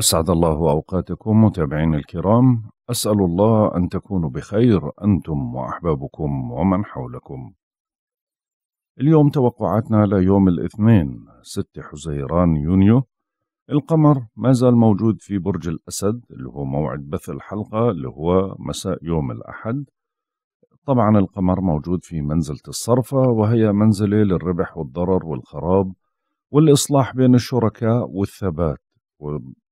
أسعد الله أوقاتكم متابعين الكرام أسأل الله أن تكونوا بخير أنتم وأحبابكم ومن حولكم اليوم توقعاتنا ليوم الاثنين 6 حزيران يونيو القمر ما زال موجود في برج الأسد اللي هو موعد بث الحلقة اللي هو مساء يوم الأحد طبعا القمر موجود في منزلة الصرفة وهي منزلة للربح والضرر والخراب والإصلاح بين الشركاء والثبات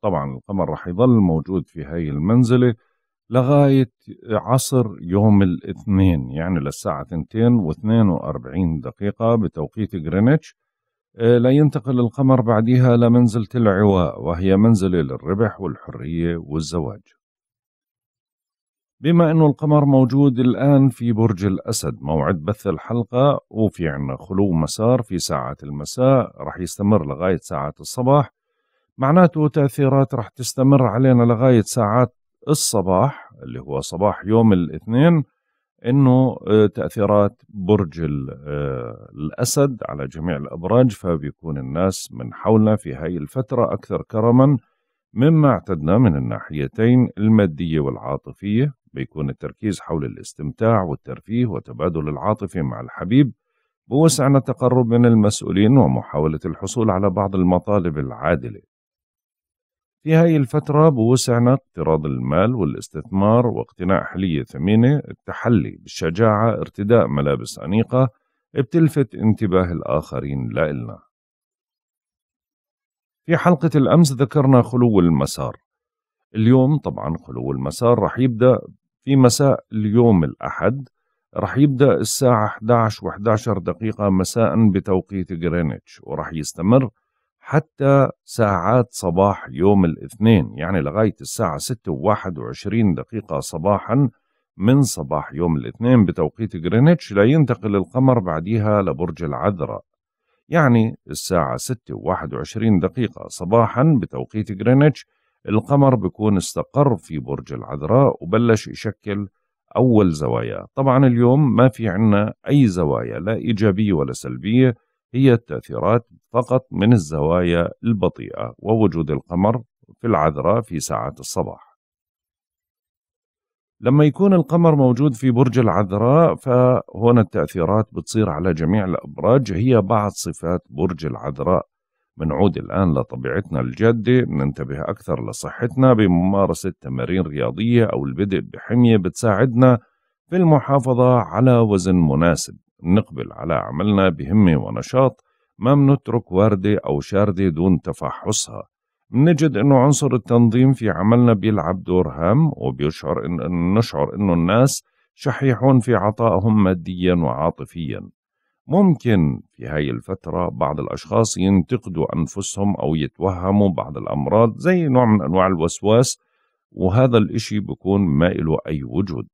طبعا القمر راح يظل موجود في هاي المنزلة لغاية عصر يوم الاثنين يعني للساعة 2 و42 دقيقة بتوقيت غرينتش آه، لا ينتقل القمر بعدها لمنزلة العواء وهي منزلة للربح والحرية والزواج بما أنه القمر موجود الآن في برج الأسد موعد بث الحلقة وفي عنا خلو مسار في ساعات المساء رح يستمر لغاية ساعة الصباح معناته تأثيرات رح تستمر علينا لغاية ساعات الصباح اللي هو صباح يوم الاثنين انه آه، تاثيرات برج آه، الاسد على جميع الابراج فبيكون الناس من حولنا في هاي الفتره اكثر كرما مما اعتدنا من الناحيتين الماديه والعاطفيه بيكون التركيز حول الاستمتاع والترفيه وتبادل العاطفه مع الحبيب بوسعنا التقرب من المسؤولين ومحاوله الحصول على بعض المطالب العادله في هاي الفترة بوسعنا اقتراض المال والاستثمار واقتناء حلية ثمينة التحلي بالشجاعة ارتداء ملابس أنيقة بتلفت انتباه الآخرين لإلنا في حلقة الأمس ذكرنا خلو المسار اليوم طبعا خلو المسار رح يبدأ في مساء اليوم الأحد رح يبدأ الساعة 11 و11 دقيقة مساء بتوقيت غرينتش ورح يستمر حتى ساعات صباح يوم الاثنين يعني لغاية الساعة 6 دقيقة صباحا من صباح يوم الاثنين بتوقيت جرينتش لينتقل القمر بعديها لبرج العذراء يعني الساعة 6 دقيقة صباحا بتوقيت جرينتش القمر بيكون استقر في برج العذراء وبلش يشكل أول زوايا طبعا اليوم ما في عنا أي زوايا لا إيجابية ولا سلبية هي التأثيرات فقط من الزوايا البطيئة ووجود القمر في العذراء في ساعات الصباح. لما يكون القمر موجود في برج العذراء فهنا التأثيرات بتصير على جميع الأبراج هي بعض صفات برج العذراء منعود الآن لطبيعتنا الجادة ننتبه أكثر لصحتنا بممارسة تمارين رياضية أو البدء بحمية بتساعدنا في المحافظة على وزن مناسب نقبل على عملنا بهمة ونشاط ما منترك واردة أو شاردة دون تفحصها منجد أنه عنصر التنظيم في عملنا بيلعب دور هام وبيشعر إن نشعر أنه الناس شحيحون في عطائهم ماديا وعاطفيا ممكن في هاي الفترة بعض الأشخاص ينتقدوا أنفسهم أو يتوهموا بعض الأمراض زي نوع من أنواع الوسواس وهذا الإشي بكون ما إله أي وجود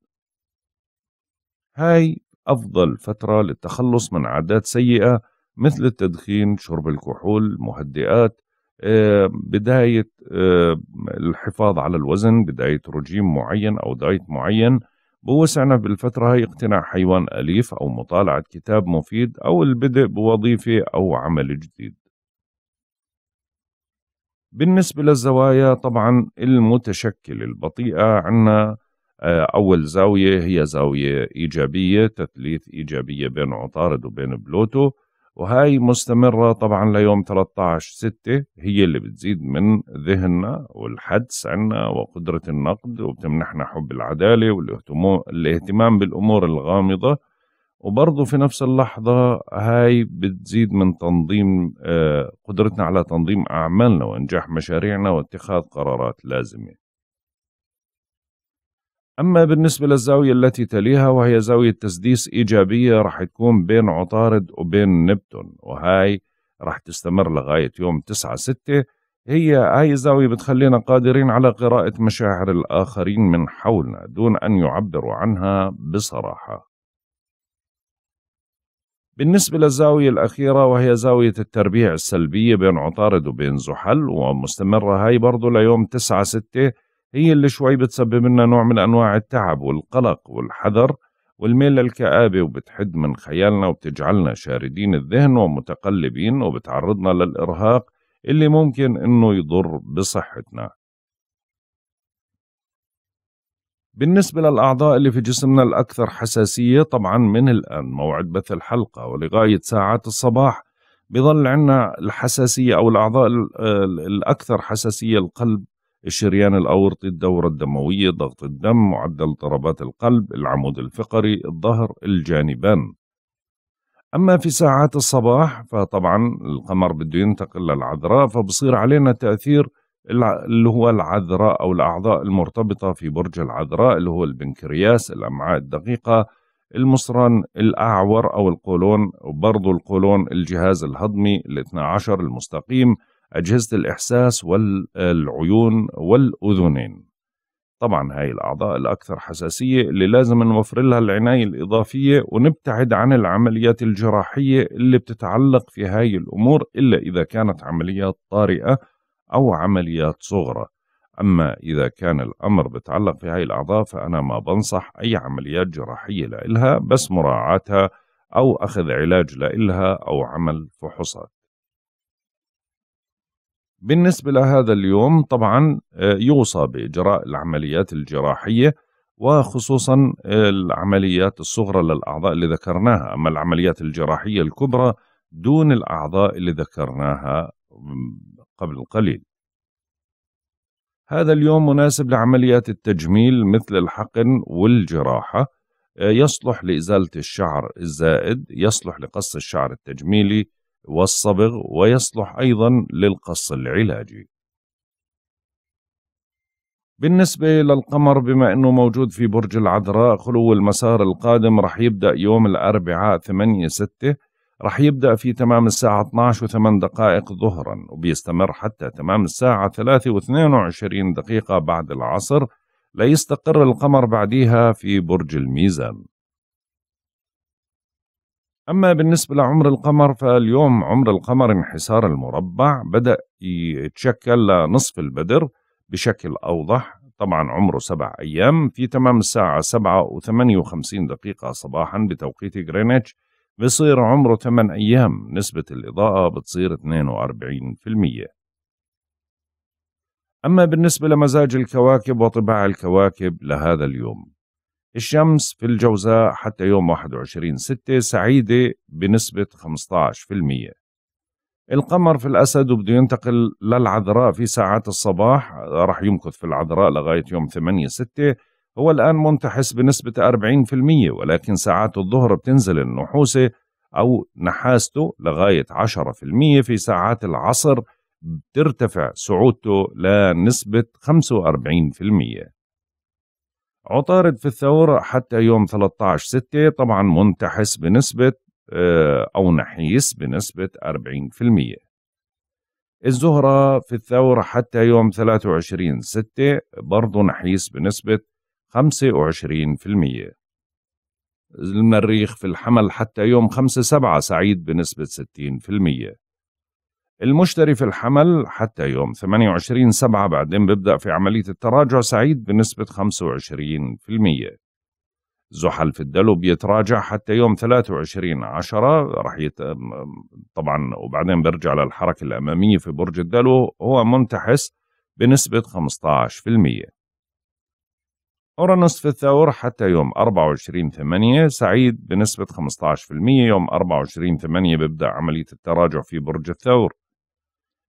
هاي أفضل فترة للتخلص من عادات سيئة مثل التدخين شرب الكحول مهدئات آه، بداية آه، الحفاظ على الوزن بداية رجيم معين أو دايت معين بوسعنا بالفترة هي اقتناع حيوان أليف أو مطالعة كتاب مفيد أو البدء بوظيفة أو عمل جديد بالنسبة للزوايا طبعا المتشكلة البطيئة عندنا آه، أول زاوية هي زاوية إيجابية تثليث إيجابية بين عطارد وبين بلوتو وهاي مستمرة طبعا ليوم 13 ستة هي اللي بتزيد من ذهننا والحدس عنا وقدرة النقد وبتمنحنا حب العدالة والاهتمام بالأمور الغامضة وبرضه في نفس اللحظة هاي بتزيد من تنظيم آه، قدرتنا على تنظيم أعمالنا وإنجاح مشاريعنا واتخاذ قرارات لازمة أما بالنسبة للزاوية التي تليها وهي زاوية تسديس إيجابية رح تكون بين عطارد وبين نبتون وهاي رح تستمر لغاية يوم 9 6 هي هاي الزاوية بتخلينا قادرين على قراءة مشاعر الآخرين من حولنا دون أن يعبروا عنها بصراحة بالنسبة للزاوية الأخيرة وهي زاوية التربيع السلبية بين عطارد وبين زحل ومستمرة هاي برضو ليوم 9 6 هي اللي شوي بتسبب لنا نوع من أنواع التعب والقلق والحذر والميل للكآبة وبتحد من خيالنا وبتجعلنا شاردين الذهن ومتقلبين وبتعرضنا للإرهاق اللي ممكن إنه يضر بصحتنا بالنسبة للأعضاء اللي في جسمنا الأكثر حساسية طبعا من الآن موعد بث الحلقة ولغاية ساعات الصباح بظل عنا الحساسية أو الأعضاء آه، الأكثر حساسية القلب الشريان الأورطي الدورة الدموية ضغط الدم معدل اضطرابات القلب العمود الفقري الظهر الجانبان أما في ساعات الصباح فطبعا القمر بده ينتقل للعذراء فبصير علينا تأثير اللي هو العذراء أو الأعضاء المرتبطة في برج العذراء اللي هو البنكرياس الأمعاء الدقيقة المصران الأعور أو القولون وبرضه القولون الجهاز الهضمي الاثنى عشر المستقيم أجهزة الإحساس والعيون والأذنين طبعا هاي الأعضاء الأكثر حساسية اللي لازم نوفر لها العناية الإضافية ونبتعد عن العمليات الجراحية اللي بتتعلق في هاي الأمور إلا إذا كانت عمليات طارئة أو عمليات صغرى أما إذا كان الأمر بتعلق في هاي الأعضاء فأنا ما بنصح أي عمليات جراحية لإلها بس مراعاتها أو أخذ علاج لإلها أو عمل فحوصات بالنسبة لهذا اليوم طبعا آه، يوصى بإجراء العمليات الجراحية وخصوصا آه، العمليات الصغرى للأعضاء اللي ذكرناها أما العمليات الجراحية الكبرى دون الأعضاء اللي ذكرناها قبل قليل هذا اليوم مناسب لعمليات التجميل مثل الحقن والجراحة آه، يصلح لإزالة الشعر الزائد يصلح لقص الشعر التجميلي والصبغ ويصلح أيضا للقص العلاجي بالنسبة للقمر بما أنه موجود في برج العذراء خلو المسار القادم رح يبدأ يوم الأربعاء 8 6 رح يبدأ في تمام الساعة 12 و8 دقائق ظهرا وبيستمر حتى تمام الساعة 3 و22 دقيقة بعد العصر ليستقر القمر بعديها في برج الميزان أما بالنسبة لعمر القمر فاليوم عمر القمر انحسار المربع بدأ يتشكل لنصف البدر بشكل أوضح طبعا عمره سبع أيام في تمام الساعة سبعة وثمانية وخمسين دقيقة صباحا بتوقيت غرينتش بصير عمره ثمان أيام نسبة الإضاءة بتصير 42% أما بالنسبة لمزاج الكواكب وطباع الكواكب لهذا اليوم الشمس في الجوزاء حتى يوم 21 6 سعيدة بنسبة 15% القمر في الأسد وبده ينتقل للعذراء في ساعات الصباح راح يمكث في العذراء لغاية يوم 8 6 هو الآن منتحس بنسبة 40% ولكن ساعات الظهر بتنزل النحوسة أو نحاسته لغاية 10% في ساعات العصر بترتفع سعودته لنسبة 45% عطارد في الثورة حتى يوم 13 6 طبعا منتحس بنسبة آه، أو نحيس بنسبة 40% الزهرة في الثورة حتى يوم 23 6 برضو نحيس بنسبة 25% المريخ في الحمل حتى يوم 5 7 سعيد بنسبة 60% المشتري في الحمل حتى يوم 28 سبعة بعدين بيبدأ في عملية التراجع سعيد بنسبة 25% زحل في الدلو بيتراجع حتى يوم 23 10 راح يت... طبعا وبعدين بيرجع للحركة الأمامية في برج الدلو هو منتحس بنسبة 15% أورانوس في الثور حتى يوم 24 8 سعيد بنسبة 15% يوم 24 8 بيبدأ عملية التراجع في برج الثور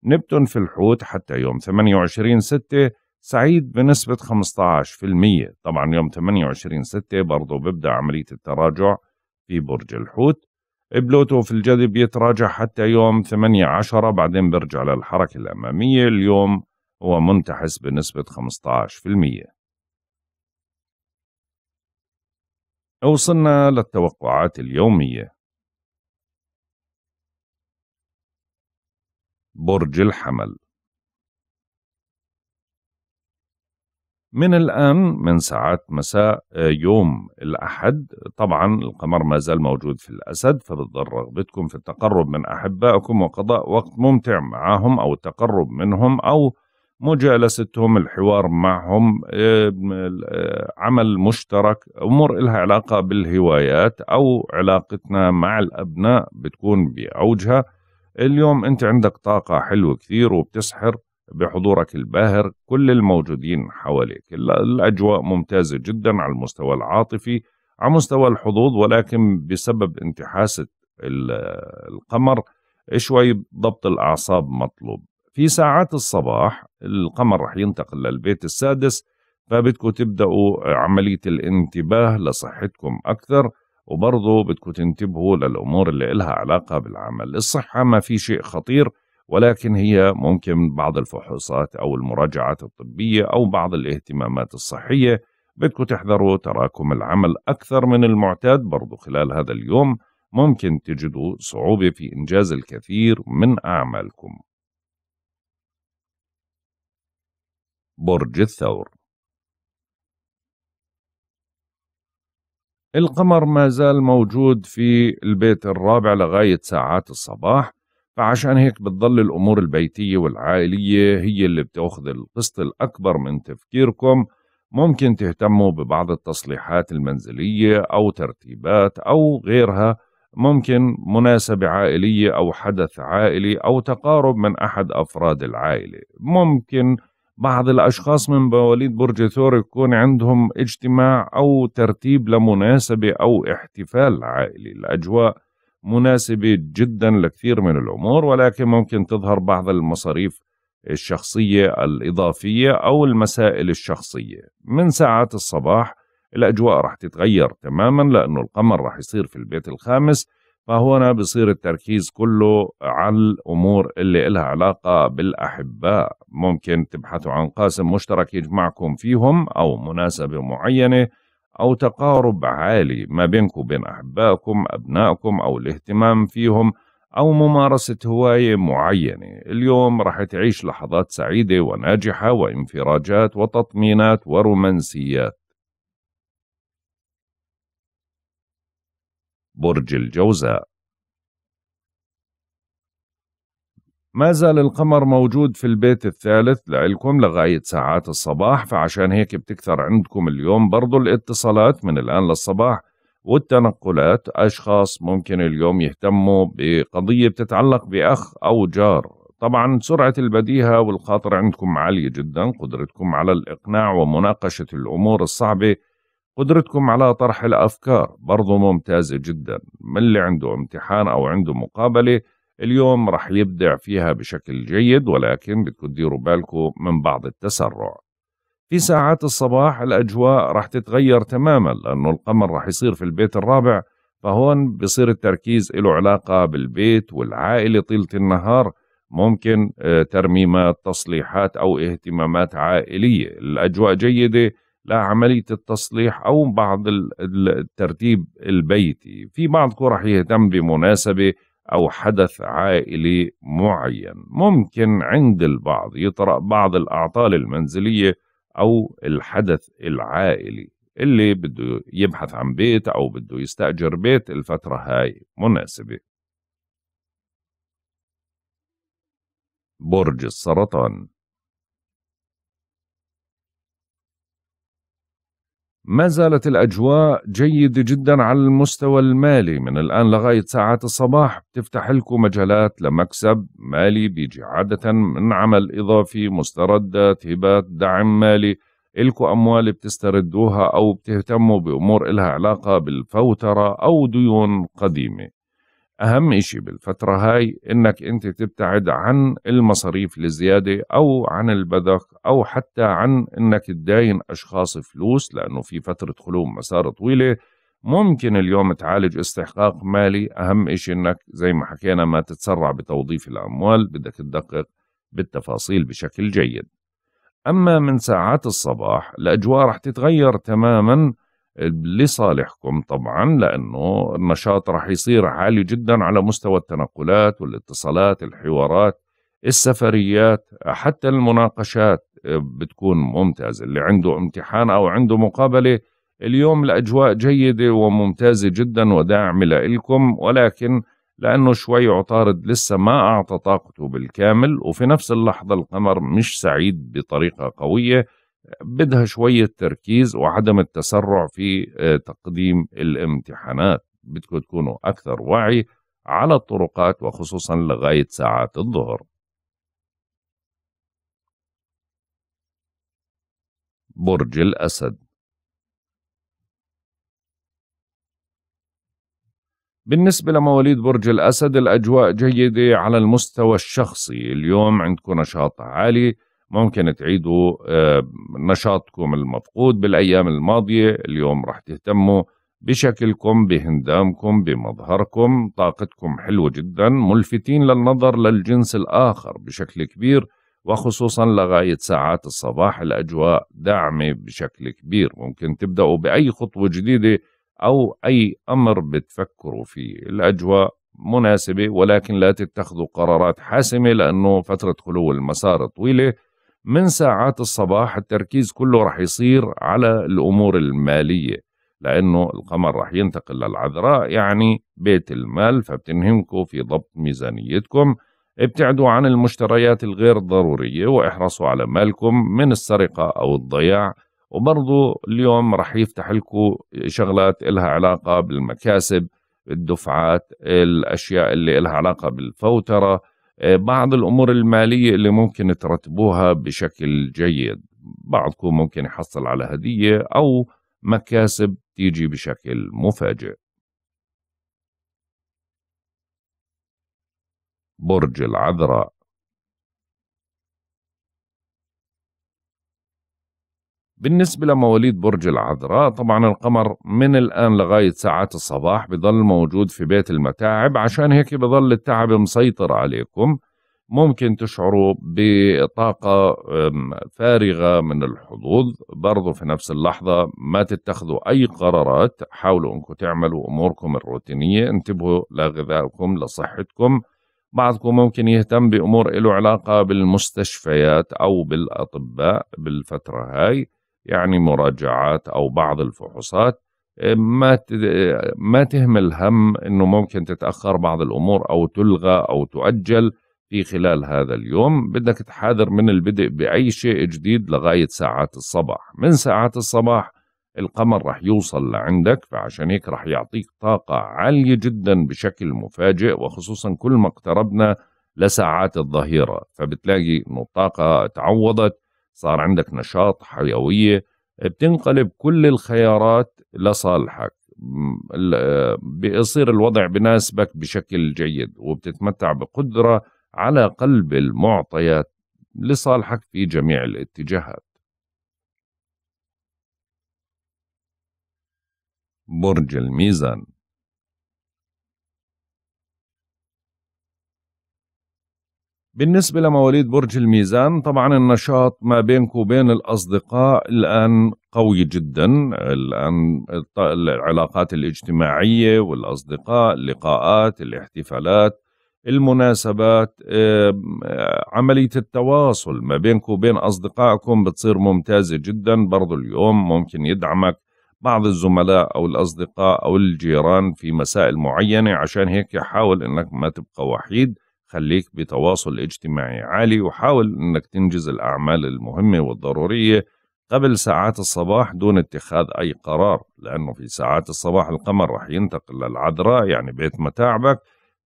نبتون في الحوت حتى يوم 28 6 سعيد بنسبة 15% طبعا يوم 28 6 برضو ببدأ عملية التراجع في برج الحوت بلوتو في الجذب بيتراجع حتى يوم 18 بعدين بيرجع للحركة الأمامية اليوم هو منتحس بنسبة 15% وصلنا للتوقعات اليومية برج الحمل من الآن من ساعات مساء يوم الأحد طبعا القمر ما زال موجود في الأسد فبتضر رغبتكم في التقرب من أحبائكم وقضاء وقت ممتع معهم أو التقرب منهم أو مجالستهم الحوار معهم آه، عمل مشترك أمور إلها علاقة بالهوايات أو علاقتنا مع الأبناء بتكون بأوجها اليوم أنت عندك طاقة حلوة كثير وبتسحر بحضورك الباهر كل الموجودين حواليك الأجواء ممتازة جدا على المستوى العاطفي على مستوى الحظوظ ولكن بسبب انتحاسة القمر شوي ضبط الأعصاب مطلوب في ساعات الصباح القمر رح ينتقل للبيت السادس فبدكم تبدأوا عملية الانتباه لصحتكم أكثر وبرضه بدكم تنتبهوا للأمور اللي إلها علاقة بالعمل الصحة ما في شيء خطير ولكن هي ممكن بعض الفحوصات أو المراجعات الطبية أو بعض الاهتمامات الصحية بدكم تحذروا تراكم العمل أكثر من المعتاد برضه خلال هذا اليوم ممكن تجدوا صعوبة في إنجاز الكثير من أعمالكم برج الثور القمر ما زال موجود في البيت الرابع لغاية ساعات الصباح فعشان هيك بتضل الأمور البيتية والعائلية هي اللي بتأخذ القسط الأكبر من تفكيركم ممكن تهتموا ببعض التصليحات المنزلية أو ترتيبات أو غيرها ممكن مناسبة عائلية أو حدث عائلي أو تقارب من أحد أفراد العائلة ممكن بعض الأشخاص من مواليد برج ثور يكون عندهم اجتماع أو ترتيب لمناسبة أو احتفال عائلي الأجواء مناسبة جدا لكثير من الأمور ولكن ممكن تظهر بعض المصاريف الشخصية الإضافية أو المسائل الشخصية من ساعات الصباح الأجواء رح تتغير تماما لأنه القمر رح يصير في البيت الخامس فهنا بصير التركيز كله على الأمور اللي إلها علاقة بالأحباء ممكن تبحثوا عن قاسم مشترك يجمعكم فيهم أو مناسبة معينة أو تقارب عالي ما بينكم وبين أحبائكم أبنائكم أو الاهتمام فيهم أو ممارسة هواية معينة اليوم رح تعيش لحظات سعيدة وناجحة وانفراجات وتطمينات ورومانسيات برج الجوزاء ما زال القمر موجود في البيت الثالث لإلكم لغاية ساعات الصباح فعشان هيك بتكثر عندكم اليوم برضو الاتصالات من الآن للصباح والتنقلات أشخاص ممكن اليوم يهتموا بقضية بتتعلق بأخ أو جار طبعا سرعة البديهة والخاطر عندكم عالية جدا قدرتكم على الإقناع ومناقشة الأمور الصعبة قدرتكم على طرح الأفكار برضو ممتازة جدا من اللي عنده امتحان أو عنده مقابلة اليوم رح يبدع فيها بشكل جيد ولكن بدكم تديروا بالكم من بعض التسرع في ساعات الصباح الأجواء رح تتغير تماما لأنه القمر رح يصير في البيت الرابع فهون بصير التركيز له علاقة بالبيت والعائلة طيلة النهار ممكن آه، ترميمات تصليحات أو اهتمامات عائلية الأجواء جيدة لعملية التصليح أو بعض الترتيب البيتي في بعض رح يهتم بمناسبة أو حدث عائلي معين ممكن عند البعض يطرأ بعض الأعطال المنزلية أو الحدث العائلي اللي بده يبحث عن بيت أو بده يستأجر بيت الفترة هاي مناسبة برج السرطان ما زالت الأجواء جيدة جدا على المستوى المالي من الآن لغاية ساعات الصباح بتفتح لكم مجالات لمكسب مالي بيجي عادة من عمل إضافي مستردات هبات دعم مالي إلكوا أموال بتستردوها أو بتهتموا بأمور إلها علاقة بالفوترة أو ديون قديمة أهم شيء بالفترة هاي إنك أنت تبتعد عن المصاريف الزيادة أو عن البذخ أو حتى عن إنك تداين أشخاص فلوس لأنه في فترة خلو مسار طويلة ممكن اليوم تعالج استحقاق مالي أهم شيء إنك زي ما حكينا ما تتسرع بتوظيف الأموال بدك تدقق بالتفاصيل بشكل جيد أما من ساعات الصباح الأجواء رح تتغير تماماً لصالحكم طبعا لأنه النشاط راح يصير عالي جدا على مستوى التنقلات والاتصالات الحوارات السفريات حتى المناقشات آه، بتكون ممتازة اللي عنده امتحان أو عنده مقابلة اليوم الأجواء جيدة وممتازة جدا وداعمة لكم ولكن لأنه شوي عطارد لسه ما أعطى طاقته بالكامل وفي نفس اللحظة القمر مش سعيد بطريقة قوية بدها شوية تركيز وعدم التسرع في آه، تقديم الامتحانات بدكم تكونوا أكثر وعي على الطرقات وخصوصا لغاية ساعات الظهر برج الأسد بالنسبة لمواليد برج الأسد الأجواء جيدة على المستوى الشخصي اليوم عندكم نشاط عالي ممكن تعيدوا آه، نشاطكم المفقود بالأيام الماضية اليوم رح تهتموا بشكلكم بهندامكم بمظهركم طاقتكم حلوة جدا ملفتين للنظر للجنس الآخر بشكل كبير وخصوصا لغاية ساعات الصباح الأجواء داعمة بشكل كبير ممكن تبدأوا بأي خطوة جديدة أو أي أمر بتفكروا فيه الأجواء مناسبة ولكن لا تتخذوا قرارات حاسمة لأنه فترة خلو المسار طويلة من ساعات الصباح التركيز كله رح يصير على الأمور المالية لأنه القمر رح ينتقل للعذراء يعني بيت المال فبتنهمكم في ضبط ميزانيتكم ابتعدوا عن المشتريات الغير ضرورية واحرصوا على مالكم من السرقة أو الضياع وبرضو اليوم رح يفتح لكم شغلات إلها علاقة بالمكاسب الدفعات الأشياء اللي إلها علاقة بالفوترة بعض الامور الماليه اللي ممكن ترتبوها بشكل جيد بعضكم ممكن يحصل على هديه او مكاسب تيجي بشكل مفاجئ برج العذراء بالنسبة لمواليد برج العذراء طبعا القمر من الآن لغاية ساعات الصباح بضل موجود في بيت المتاعب عشان هيك بضل التعب مسيطر عليكم ممكن تشعروا بطاقة فارغة من الحظوظ برضو في نفس اللحظة ما تتخذوا أي قرارات حاولوا أنكم تعملوا أموركم الروتينية انتبهوا لغذائكم لصحتكم بعضكم ممكن يهتم بأمور له علاقة بالمستشفيات أو بالأطباء بالفترة هاي يعني مراجعات او بعض الفحوصات آه، ما آه، ما تهمل هم انه ممكن تتاخر بعض الامور او تلغى او تؤجل في خلال هذا اليوم بدك تحاذر من البدء باي شيء جديد لغايه ساعات الصباح من ساعات الصباح القمر رح يوصل لعندك فعشان هيك رح يعطيك طاقة عالية جدا بشكل مفاجئ وخصوصا كل ما اقتربنا لساعات الظهيرة فبتلاقي انه الطاقة تعوضت صار عندك نشاط حيوية بتنقلب كل الخيارات لصالحك آه، بيصير الوضع بناسبك بشكل جيد وبتتمتع بقدرة على قلب المعطيات لصالحك في جميع الاتجاهات برج الميزان بالنسبة لمواليد برج الميزان طبعا النشاط ما بينك وبين الأصدقاء الآن قوي جدا الآن العلاقات الاجتماعية والأصدقاء اللقاءات الاحتفالات المناسبات عملية التواصل ما بينك وبين أصدقائكم بتصير ممتازة جدا برضو اليوم ممكن يدعمك بعض الزملاء أو الأصدقاء أو الجيران في مسائل معينة عشان هيك حاول أنك ما تبقى وحيد خليك بتواصل اجتماعي عالي وحاول أنك تنجز الأعمال المهمة والضرورية قبل ساعات الصباح دون اتخاذ أي قرار لأنه في ساعات الصباح القمر رح ينتقل للعذراء يعني بيت متاعبك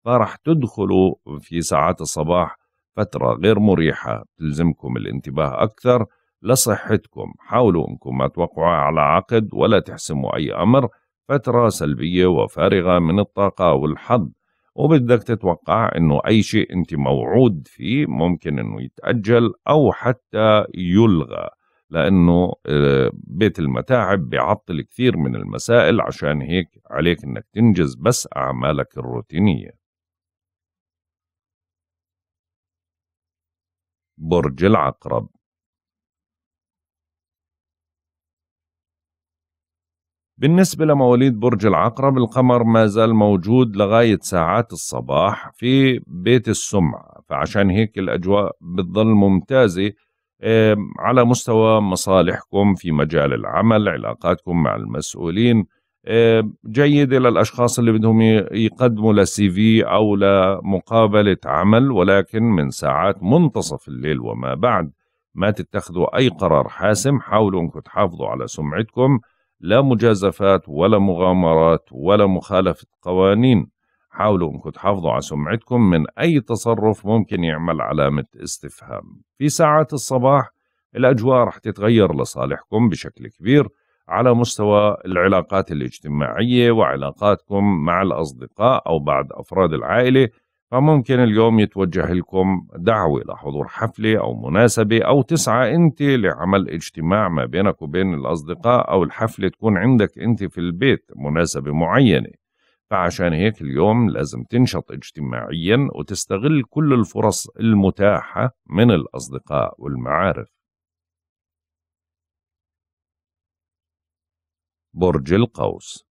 فرح تدخلوا في ساعات الصباح فترة غير مريحة تلزمكم الانتباه أكثر لصحتكم حاولوا أنكم ما توقعوا على عقد ولا تحسموا أي أمر فترة سلبية وفارغة من الطاقة والحظ وبدك تتوقع انه اي شيء انت موعود فيه ممكن انه يتاجل او حتى يلغى لانه آه، بيت المتاعب بيعطل كثير من المسائل عشان هيك عليك انك تنجز بس اعمالك الروتينيه برج العقرب بالنسبة لمواليد برج العقرب القمر ما زال موجود لغاية ساعات الصباح في بيت السمعة فعشان هيك الأجواء بتظل ممتازة على مستوى مصالحكم في مجال العمل علاقاتكم مع المسؤولين جيدة للأشخاص اللي بدهم يقدموا لسي في أو لمقابلة عمل ولكن من ساعات منتصف الليل وما بعد ما تتخذوا أي قرار حاسم حاولوا أنكم تحافظوا على سمعتكم لا مجازفات ولا مغامرات ولا مخالفة قوانين حاولوا انكم تحافظوا على سمعتكم من اي تصرف ممكن يعمل علامة استفهام في ساعات الصباح الاجواء رح تتغير لصالحكم بشكل كبير على مستوى العلاقات الاجتماعية وعلاقاتكم مع الاصدقاء او بعض افراد العائلة فممكن اليوم يتوجه لكم دعوة لحضور حفلة أو مناسبة أو تسعى أنت لعمل اجتماع ما بينك وبين الأصدقاء أو الحفلة تكون عندك أنت في البيت مناسبة معينة فعشان هيك اليوم لازم تنشط اجتماعيا وتستغل كل الفرص المتاحة من الأصدقاء والمعارف برج القوس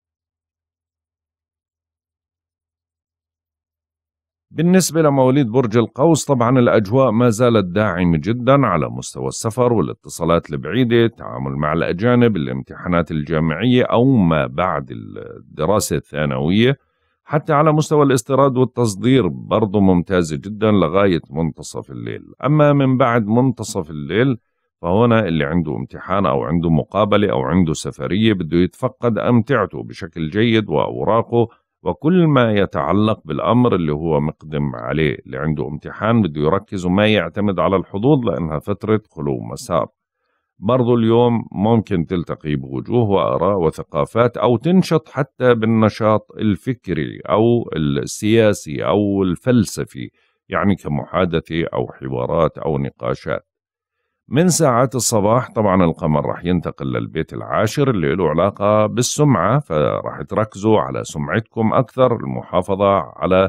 بالنسبة لمواليد برج القوس طبعا الأجواء ما زالت داعمة جدا على مستوى السفر والاتصالات البعيدة التعامل مع الأجانب الامتحانات الجامعية أو ما بعد الدراسة الثانوية حتى على مستوى الاستيراد والتصدير برضو ممتازة جدا لغاية منتصف الليل أما من بعد منتصف الليل فهنا اللي عنده امتحان أو عنده مقابلة أو عنده سفرية بده يتفقد أمتعته بشكل جيد وأوراقه وكل ما يتعلق بالأمر اللي هو مقدم عليه اللي عنده امتحان بده يركز وما يعتمد على الحظوظ لأنها فترة خلو مسار برضو اليوم ممكن تلتقي بوجوه وآراء وثقافات أو تنشط حتى بالنشاط الفكري أو السياسي أو الفلسفي يعني كمحادثة أو حوارات أو نقاشات من ساعات الصباح طبعا القمر راح ينتقل للبيت العاشر اللي له علاقة بالسمعة فراح تركزوا على سمعتكم أكثر المحافظة على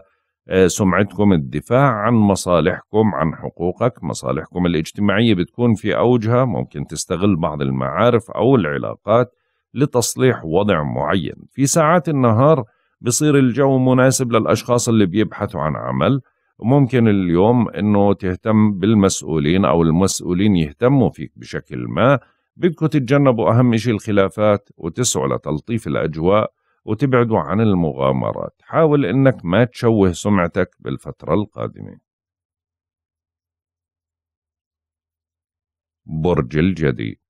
آه، سمعتكم الدفاع عن مصالحكم عن حقوقك مصالحكم الاجتماعية بتكون في أوجها ممكن تستغل بعض المعارف أو العلاقات لتصليح وضع معين في ساعات النهار بصير الجو مناسب للأشخاص اللي بيبحثوا عن عمل ممكن اليوم انه تهتم بالمسؤولين او المسؤولين يهتموا فيك بشكل ما بدكم تتجنبوا اهم شيء الخلافات وتسعوا لتلطيف الاجواء وتبعدوا عن المغامرات حاول انك ما تشوه سمعتك بالفترة القادمة برج الجدي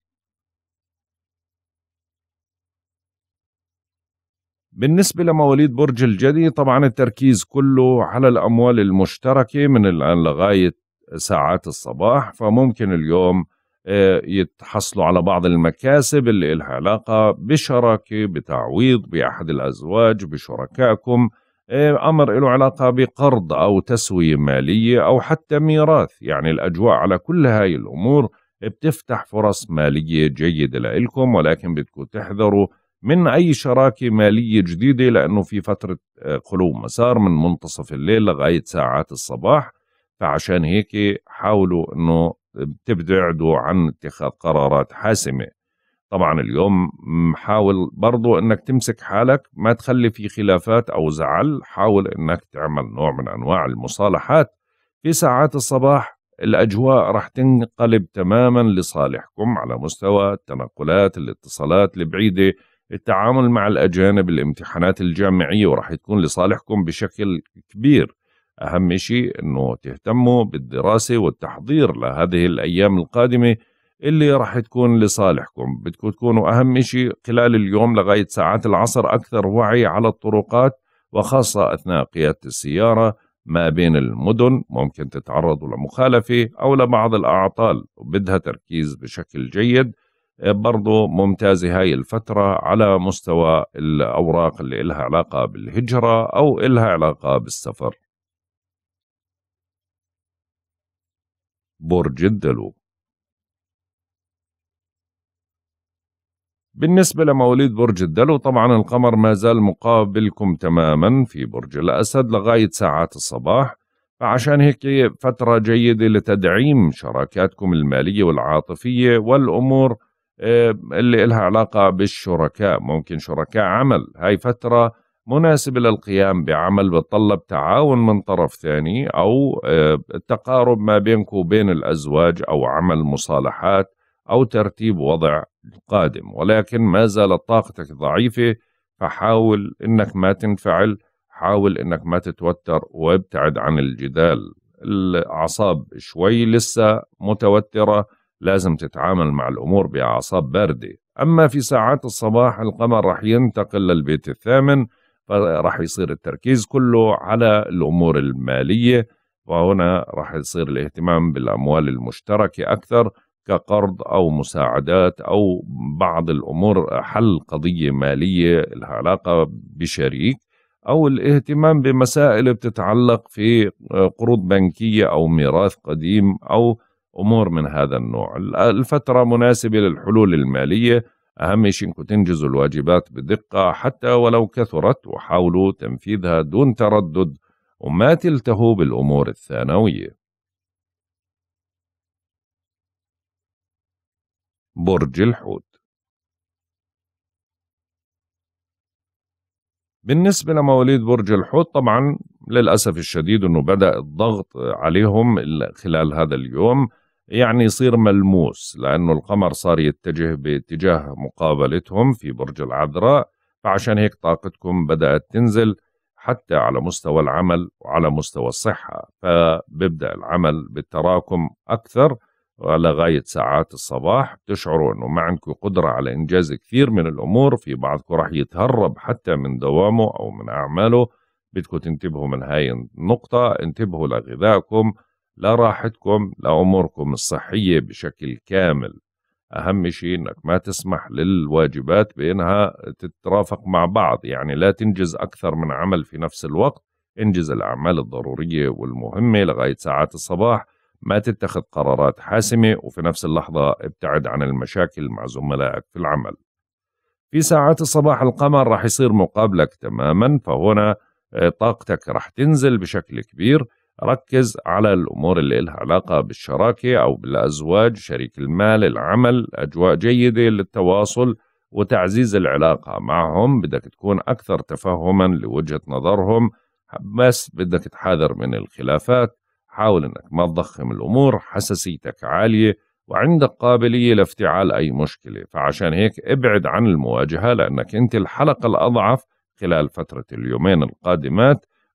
بالنسبة لمواليد برج الجدي طبعا التركيز كله على الأموال المشتركة من الآن لغاية ساعات الصباح فممكن اليوم آه، يتحصلوا على بعض المكاسب اللي إلها علاقة بشراكة بتعويض بأحد الأزواج بشركائكم آه، أمر له علاقة بقرض أو تسوية مالية أو حتى ميراث يعني الأجواء على كل هاي الأمور بتفتح فرص مالية جيدة لإلكم ولكن بدكم تحذروا من أي شراكة مالية جديدة لأنه في فترة خلو آه، مسار من منتصف الليل لغاية ساعات الصباح فعشان هيك حاولوا أنه تبتعدوا عن اتخاذ قرارات حاسمة طبعا اليوم حاول برضو أنك تمسك حالك ما تخلي في خلافات أو زعل حاول أنك تعمل نوع من أنواع المصالحات في ساعات الصباح الأجواء رح تنقلب تماما لصالحكم على مستوى التنقلات الاتصالات البعيدة التعامل مع الأجانب الامتحانات الجامعية وراح تكون لصالحكم بشكل كبير أهم شيء أنه تهتموا بالدراسة والتحضير لهذه الأيام القادمة اللي راح تكون لصالحكم بدكم تكونوا أهم شيء خلال اليوم لغاية ساعات العصر أكثر وعي على الطرقات وخاصة أثناء قيادة السيارة ما بين المدن ممكن تتعرضوا لمخالفة أو لبعض الأعطال وبدها تركيز بشكل جيد برضو ممتازة هاي الفترة على مستوى الأوراق اللي إلها علاقة بالهجرة أو إلها علاقة بالسفر برج الدلو بالنسبة لمواليد برج الدلو طبعا القمر ما زال مقابلكم تماما في برج الأسد لغاية ساعات الصباح فعشان هيك فترة جيدة لتدعيم شراكاتكم المالية والعاطفية والأمور آه، اللي لها علاقة بالشركاء ممكن شركاء عمل هاي فترة مناسبة للقيام بعمل بتطلب تعاون من طرف ثاني أو التقارب آه، ما بينك وبين الأزواج أو عمل مصالحات أو ترتيب وضع قادم ولكن ما زالت طاقتك ضعيفة فحاول إنك ما تنفعل حاول إنك ما تتوتر وابتعد عن الجدال الأعصاب شوي لسه متوترة لازم تتعامل مع الأمور بأعصاب باردة أما في ساعات الصباح القمر رح ينتقل للبيت الثامن فرح يصير التركيز كله على الأمور المالية وهنا رح يصير الاهتمام بالأموال المشتركة أكثر كقرض أو مساعدات أو بعض الأمور حل قضية مالية لها علاقة بشريك أو الاهتمام بمسائل بتتعلق في قروض بنكية أو ميراث قديم أو امور من هذا النوع الفتره مناسبه للحلول الماليه اهم شيء انكم تنجزوا الواجبات بدقه حتى ولو كثرت وحاولوا تنفيذها دون تردد وما تلتهوا بالامور الثانويه برج الحوت بالنسبة لمواليد برج الحوت طبعا للأسف الشديد أنه بدأ الضغط عليهم خلال هذا اليوم يعني يصير ملموس لأنه القمر صار يتجه باتجاه مقابلتهم في برج العذراء فعشان هيك طاقتكم بدأت تنزل حتى على مستوى العمل وعلى مستوى الصحة فبيبدأ العمل بالتراكم أكثر لغاية ساعات الصباح بتشعروا أنه ما عندكم قدرة على إنجاز كثير من الأمور في بعضكم راح يتهرب حتى من دوامه أو من أعماله بدكم تنتبهوا من هاي النقطة انتبهوا لغذائكم لراحتكم لأموركم الصحية بشكل كامل أهم شيء أنك ما تسمح للواجبات بأنها تترافق مع بعض يعني لا تنجز أكثر من عمل في نفس الوقت انجز الأعمال الضرورية والمهمة لغاية ساعات الصباح ما تتخذ قرارات حاسمة وفي نفس اللحظة ابتعد عن المشاكل مع زملائك في العمل في ساعات الصباح القمر راح يصير مقابلك تماما فهنا آه، طاقتك راح تنزل بشكل كبير ركز على الأمور اللي لها علاقة بالشراكة أو بالأزواج شريك المال العمل أجواء جيدة للتواصل وتعزيز العلاقة معهم بدك تكون أكثر تفهما لوجهة نظرهم بس بدك تحاذر من الخلافات حاول أنك ما تضخم الأمور حساسيتك عالية وعندك قابلية لافتعال أي مشكلة فعشان هيك ابعد عن المواجهة لأنك أنت الحلقة الأضعف خلال فترة اليومين القادمات